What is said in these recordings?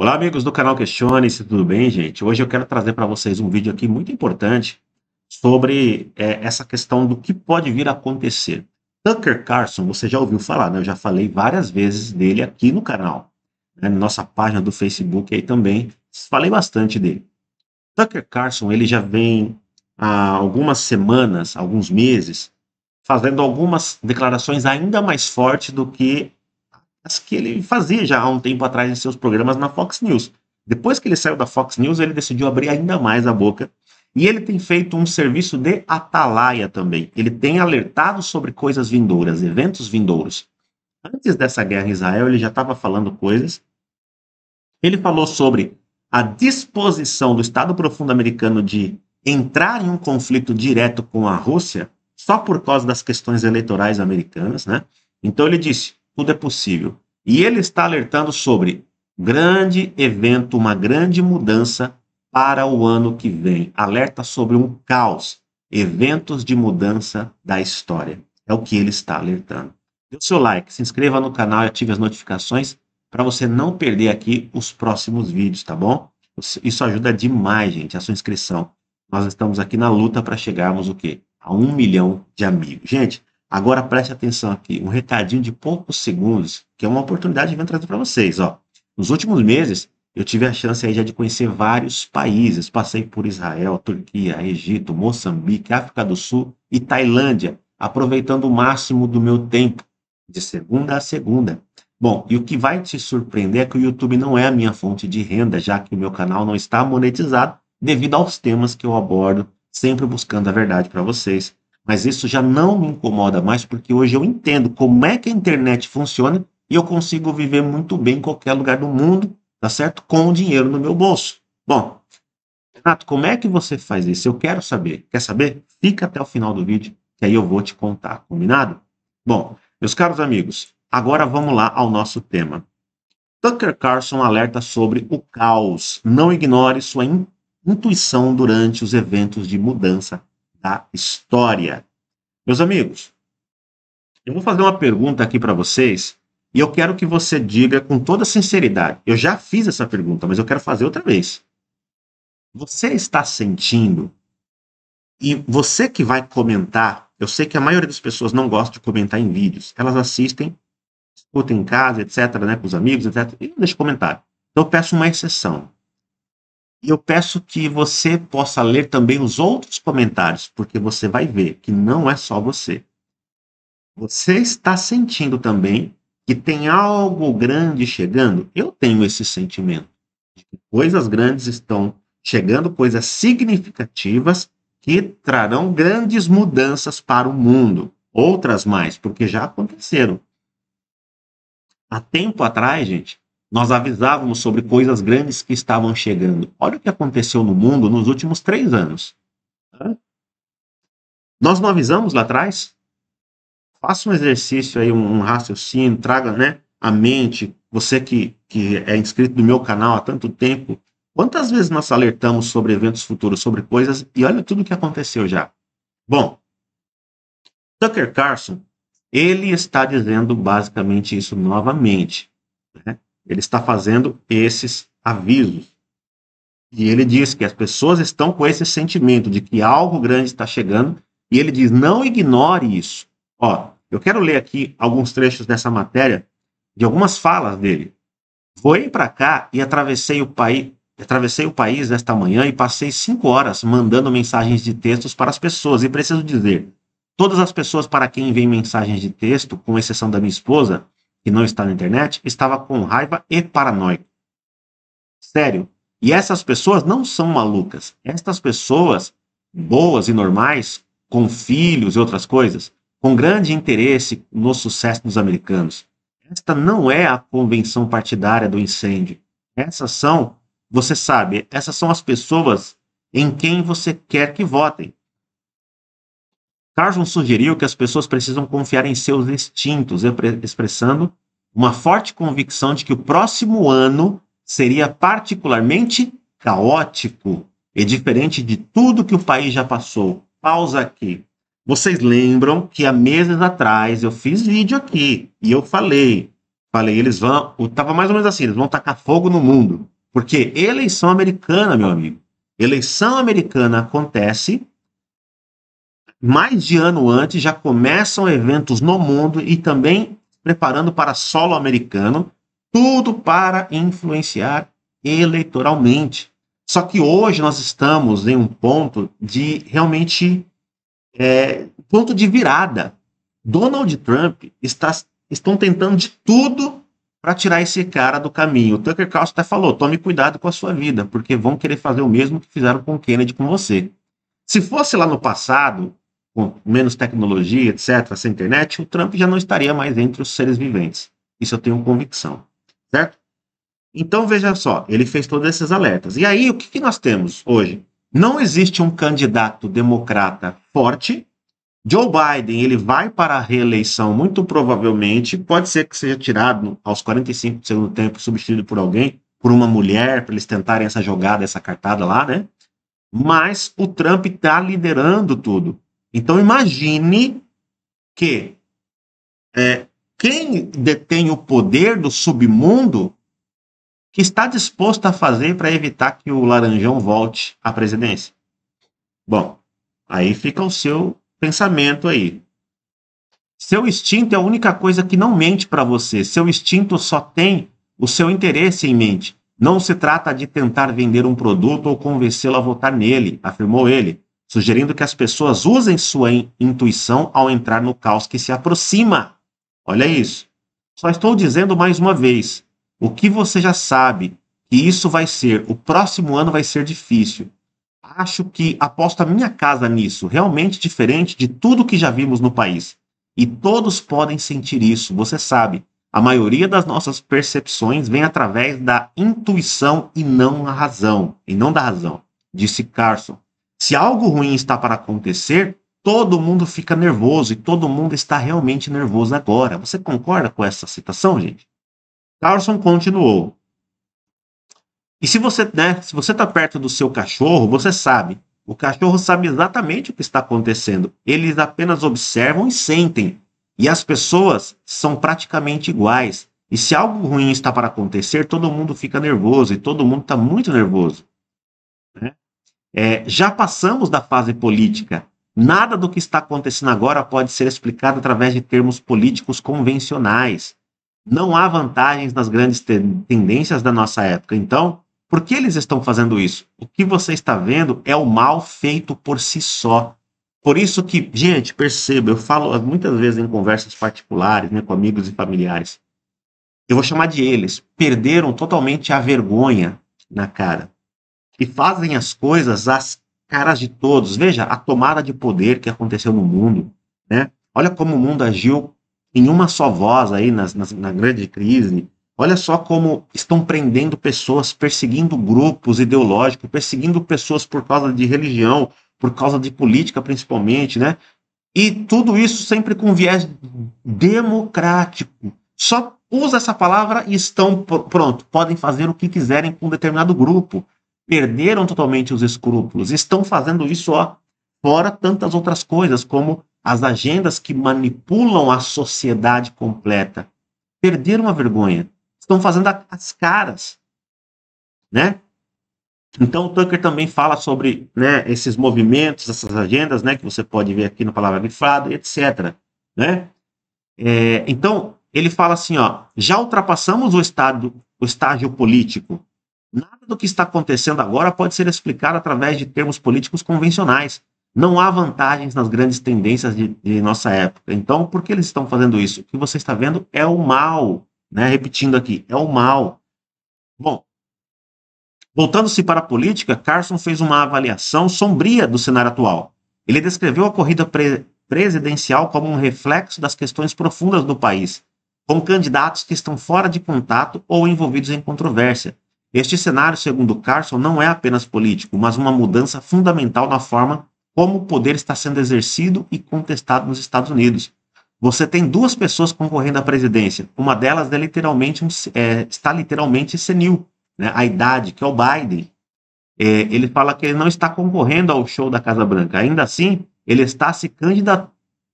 Olá, amigos do canal Questione, se tudo bem, gente? Hoje eu quero trazer para vocês um vídeo aqui muito importante sobre é, essa questão do que pode vir a acontecer. Tucker Carlson, você já ouviu falar, né? Eu já falei várias vezes dele aqui no canal, né? nossa página do Facebook aí também, falei bastante dele. Tucker Carlson, ele já vem há algumas semanas, alguns meses, fazendo algumas declarações ainda mais fortes do que que ele fazia já há um tempo atrás em seus programas na Fox News. Depois que ele saiu da Fox News, ele decidiu abrir ainda mais a boca. E ele tem feito um serviço de atalaia também. Ele tem alertado sobre coisas vindouras, eventos vindouros. Antes dessa guerra em Israel, ele já estava falando coisas. Ele falou sobre a disposição do Estado Profundo Americano de entrar em um conflito direto com a Rússia só por causa das questões eleitorais americanas, né? Então ele disse: tudo é possível. E ele está alertando sobre grande evento, uma grande mudança para o ano que vem. Alerta sobre um caos, eventos de mudança da história. É o que ele está alertando. Dê o seu like, se inscreva no canal e ative as notificações para você não perder aqui os próximos vídeos, tá bom? Isso ajuda demais, gente, a sua inscrição. Nós estamos aqui na luta para chegarmos o quê? A um milhão de amigos. Gente, Agora preste atenção aqui, um recadinho de poucos segundos, que é uma oportunidade que eu venho trazer para vocês. Ó. Nos últimos meses, eu tive a chance aí já de conhecer vários países. Passei por Israel, Turquia, Egito, Moçambique, África do Sul e Tailândia, aproveitando o máximo do meu tempo, de segunda a segunda. Bom, e o que vai te surpreender é que o YouTube não é a minha fonte de renda, já que o meu canal não está monetizado devido aos temas que eu abordo, sempre buscando a verdade para vocês mas isso já não me incomoda mais, porque hoje eu entendo como é que a internet funciona e eu consigo viver muito bem em qualquer lugar do mundo, tá certo? Com o dinheiro no meu bolso. Bom, Renato, como é que você faz isso? Eu quero saber. Quer saber? Fica até o final do vídeo, que aí eu vou te contar, combinado? Bom, meus caros amigos, agora vamos lá ao nosso tema. Tucker Carlson alerta sobre o caos. Não ignore sua intuição durante os eventos de mudança da história. Meus amigos, eu vou fazer uma pergunta aqui para vocês e eu quero que você diga com toda sinceridade. Eu já fiz essa pergunta, mas eu quero fazer outra vez. Você está sentindo? E você que vai comentar, eu sei que a maioria das pessoas não gosta de comentar em vídeos. Elas assistem, escutam em casa, etc, né, com os amigos, etc, e não deixam comentário. Então eu peço uma exceção. E eu peço que você possa ler também os outros comentários, porque você vai ver que não é só você. Você está sentindo também que tem algo grande chegando? Eu tenho esse sentimento de que coisas grandes estão chegando, coisas significativas que trarão grandes mudanças para o mundo. Outras mais, porque já aconteceram. Há tempo atrás, gente, nós avisávamos sobre coisas grandes que estavam chegando. Olha o que aconteceu no mundo nos últimos três anos. Nós não avisamos lá atrás? Faça um exercício aí, um, um raciocínio, traga né, a mente, você que, que é inscrito no meu canal há tanto tempo, quantas vezes nós alertamos sobre eventos futuros, sobre coisas, e olha tudo o que aconteceu já. Bom, Tucker Carlson, ele está dizendo basicamente isso novamente. Né? Ele está fazendo esses avisos. E ele diz que as pessoas estão com esse sentimento de que algo grande está chegando, e ele diz: não ignore isso. Ó, eu quero ler aqui alguns trechos dessa matéria, de algumas falas dele. Voei para cá e atravessei o país. Atravessei o país nesta manhã e passei cinco horas mandando mensagens de textos para as pessoas. E preciso dizer, todas as pessoas para quem enviei mensagens de texto, com exceção da minha esposa, que não está na internet, estava com raiva e paranoico. Sério. E essas pessoas não são malucas. Estas pessoas, boas e normais, com filhos e outras coisas, com grande interesse no sucesso dos americanos. Esta não é a convenção partidária do incêndio. Essas são, você sabe, essas são as pessoas em quem você quer que votem. Carson sugeriu que as pessoas precisam confiar em seus instintos, expressando uma forte convicção de que o próximo ano seria particularmente caótico e diferente de tudo que o país já passou. Pausa aqui. Vocês lembram que há meses atrás eu fiz vídeo aqui e eu falei, falei, eles vão, estava mais ou menos assim, eles vão tacar fogo no mundo, porque eleição americana, meu amigo, eleição americana acontece mais de ano antes já começam eventos no mundo e também preparando para solo americano, tudo para influenciar eleitoralmente. Só que hoje nós estamos em um ponto de realmente é, ponto de virada. Donald Trump está estão tentando de tudo para tirar esse cara do caminho. O Tucker Carlson até falou: tome cuidado com a sua vida, porque vão querer fazer o mesmo que fizeram com Kennedy com você. Se fosse lá no passado, com menos tecnologia, etc., sem internet, o Trump já não estaria mais entre os seres viventes. Isso eu tenho convicção, certo? Então veja só, ele fez todos esses alertas. E aí o que, que nós temos hoje? Não existe um candidato democrata forte. Joe Biden ele vai para a reeleição muito provavelmente. Pode ser que seja tirado aos 45 do segundo tempo, substituído por alguém, por uma mulher, para eles tentarem essa jogada, essa cartada lá, né? Mas o Trump está liderando tudo. Então imagine que é, quem detém o poder do submundo que está disposto a fazer para evitar que o Laranjão volte à presidência? Bom, aí fica o seu pensamento aí. Seu instinto é a única coisa que não mente para você. Seu instinto só tem o seu interesse em mente. Não se trata de tentar vender um produto ou convencê-lo a votar nele, afirmou ele sugerindo que as pessoas usem sua intuição ao entrar no caos que se aproxima. Olha isso. Só estou dizendo mais uma vez: o que você já sabe que isso vai ser, o próximo ano vai ser difícil. Acho que aposto a minha casa nisso, realmente diferente de tudo que já vimos no país. E todos podem sentir isso, você sabe. A maioria das nossas percepções vem através da intuição e não a razão, e não da razão, disse Carson, se algo ruim está para acontecer, todo mundo fica nervoso e todo mundo está realmente nervoso agora. Você concorda com essa citação, gente? Carlson continuou. E se você, né, se você está perto do seu cachorro, você sabe. O cachorro sabe exatamente o que está acontecendo. Eles apenas observam e sentem. E as pessoas são praticamente iguais. E se algo ruim está para acontecer, todo mundo fica nervoso e todo mundo está muito nervoso. Né? É, já passamos da fase política. Nada do que está acontecendo agora pode ser explicado através de termos políticos convencionais. Não há vantagens nas grandes tendências da nossa época. Então, por que eles estão fazendo isso? O que você está vendo é o mal feito por si só. Por isso que, gente, perceba, eu falo muitas vezes em conversas particulares, né, com amigos e familiares. Eu vou chamar de eles. Perderam totalmente a vergonha na cara e fazem as coisas às caras de todos. Veja a tomada de poder que aconteceu no mundo, né? Olha como o mundo agiu em uma só voz aí nas, nas, na grande crise. Olha só como estão prendendo pessoas, perseguindo grupos ideológicos, perseguindo pessoas por causa de religião, por causa de política principalmente, né? E tudo isso sempre com viés democrático. Só usa essa palavra e estão pronto, podem fazer o que quiserem com um determinado grupo perderam totalmente os escrúpulos, estão fazendo isso, ó, fora tantas outras coisas, como as agendas que manipulam a sociedade completa. Perderam a vergonha, estão fazendo as caras, né? Então, o Tucker também fala sobre né, esses movimentos, essas agendas, né, que você pode ver aqui no Palavra Grifada, etc. Né? É, então, ele fala assim, ó, já ultrapassamos o, estado, o estágio político, Nada do que está acontecendo agora pode ser explicado através de termos políticos convencionais. Não há vantagens nas grandes tendências de, de nossa época. Então, por que eles estão fazendo isso? O que você está vendo é o mal. Né? Repetindo aqui, é o mal. Bom, voltando-se para a política, Carson fez uma avaliação sombria do cenário atual. Ele descreveu a corrida pre presidencial como um reflexo das questões profundas do país, com candidatos que estão fora de contato ou envolvidos em controvérsia. Este cenário, segundo Carson, não é apenas político, mas uma mudança fundamental na forma como o poder está sendo exercido e contestado nos Estados Unidos. Você tem duas pessoas concorrendo à presidência. Uma delas é literalmente um, é, está literalmente senil, né? a idade, que é o Biden. É, ele fala que ele não está concorrendo ao show da Casa Branca. Ainda assim, ele está se candidat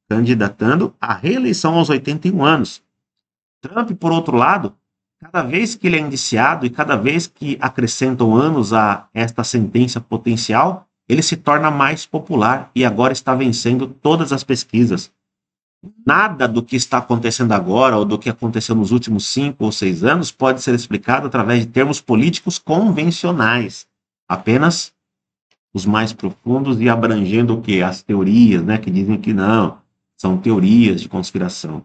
candidatando à reeleição aos 81 anos. Trump, por outro lado, cada vez que ele é indiciado e cada vez que acrescentam anos a esta sentença potencial, ele se torna mais popular e agora está vencendo todas as pesquisas. Nada do que está acontecendo agora ou do que aconteceu nos últimos cinco ou seis anos pode ser explicado através de termos políticos convencionais, apenas os mais profundos e abrangendo o que as teorias, né, que dizem que não são teorias de conspiração.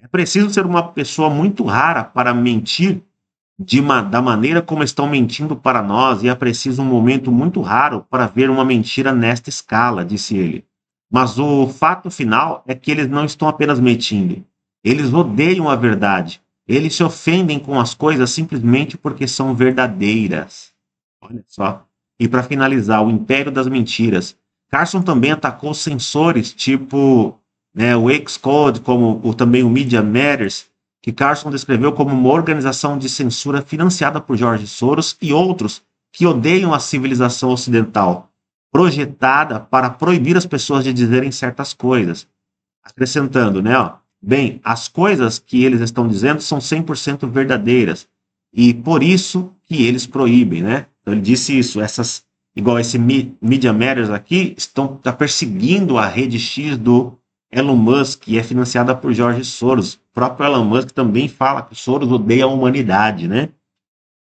É preciso ser uma pessoa muito rara para mentir de da maneira como estão mentindo para nós, e é preciso um momento muito raro para ver uma mentira nesta escala, disse ele. Mas o fato final é que eles não estão apenas mentindo, eles odeiam a verdade. Eles se ofendem com as coisas simplesmente porque são verdadeiras. Olha só. E para finalizar, o império das mentiras. Carson também atacou censores tipo né, o Xcode, como o, também o Media Matters, que Carson descreveu como uma organização de censura financiada por George Soros e outros que odeiam a civilização ocidental, projetada para proibir as pessoas de dizerem certas coisas. Acrescentando, né, ó, bem, as coisas que eles estão dizendo são 100% verdadeiras e por isso que eles proíbem, né? Então ele disse isso, essas igual esse Media Matters aqui, estão tá perseguindo a rede X do Elon Musk é financiada por George Soros. O próprio Elon Musk também fala que Soros odeia a humanidade, né?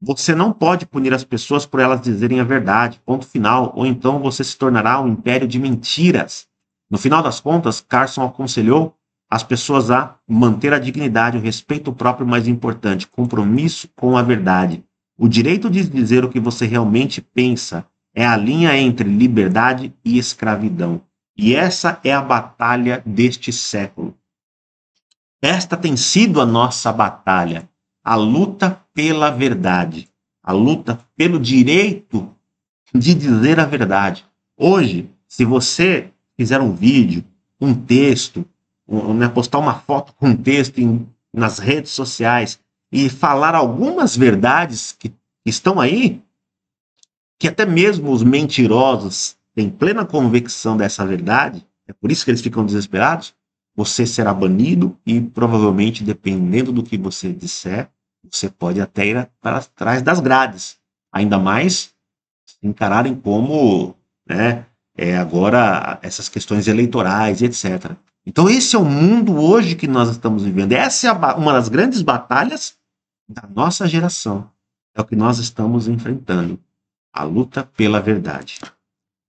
Você não pode punir as pessoas por elas dizerem a verdade, ponto final, ou então você se tornará um império de mentiras. No final das contas, Carson aconselhou as pessoas a manter a dignidade, o respeito próprio mais importante, compromisso com a verdade. O direito de dizer o que você realmente pensa é a linha entre liberdade e escravidão. E essa é a batalha deste século. Esta tem sido a nossa batalha, a luta pela verdade, a luta pelo direito de dizer a verdade. Hoje, se você fizer um vídeo, um texto, um, né, postar uma foto com um texto em, nas redes sociais e falar algumas verdades que estão aí, que até mesmo os mentirosos tem plena convicção dessa verdade, é por isso que eles ficam desesperados, você será banido e provavelmente, dependendo do que você disser, você pode até ir para trás das grades. Ainda mais se encararem como, né, é, agora essas questões eleitorais etc. Então esse é o mundo hoje que nós estamos vivendo. Essa é a, uma das grandes batalhas da nossa geração. É o que nós estamos enfrentando. A luta pela verdade.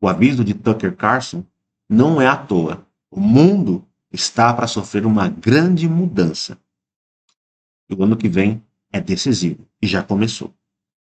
O aviso de Tucker Carlson não é à toa. O mundo está para sofrer uma grande mudança. E o ano que vem é decisivo e já começou.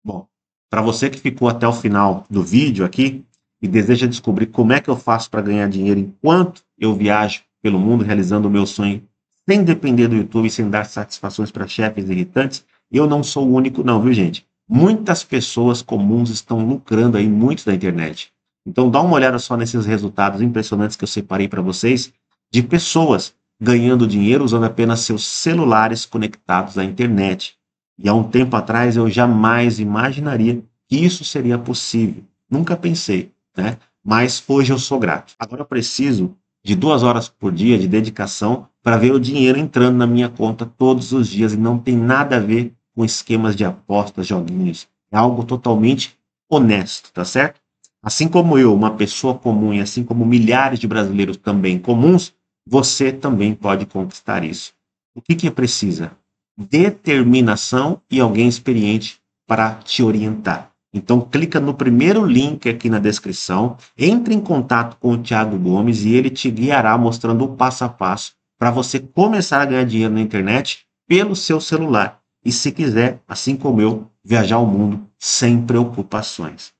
Bom, para você que ficou até o final do vídeo aqui e deseja descobrir como é que eu faço para ganhar dinheiro enquanto eu viajo pelo mundo realizando o meu sonho sem depender do YouTube e sem dar satisfações para chefes irritantes, eu não sou o único não, viu gente? Muitas pessoas comuns estão lucrando aí muito da internet. Então dá uma olhada só nesses resultados impressionantes que eu separei para vocês de pessoas ganhando dinheiro usando apenas seus celulares conectados à internet. E há um tempo atrás eu jamais imaginaria que isso seria possível. Nunca pensei, né? Mas hoje eu sou grato. Agora eu preciso de duas horas por dia de dedicação para ver o dinheiro entrando na minha conta todos os dias e não tem nada a ver com esquemas de apostas, joguinhos. É algo totalmente honesto, tá certo? Assim como eu, uma pessoa comum, e assim como milhares de brasileiros também comuns, você também pode conquistar isso. O que, que é precisa? Determinação e alguém experiente para te orientar. Então clica no primeiro link aqui na descrição, entre em contato com o Thiago Gomes e ele te guiará mostrando o passo a passo para você começar a ganhar dinheiro na internet pelo seu celular. E se quiser, assim como eu, viajar o mundo sem preocupações.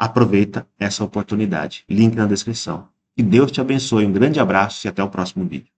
Aproveita essa oportunidade. Link na descrição. Que Deus te abençoe. Um grande abraço e até o próximo vídeo.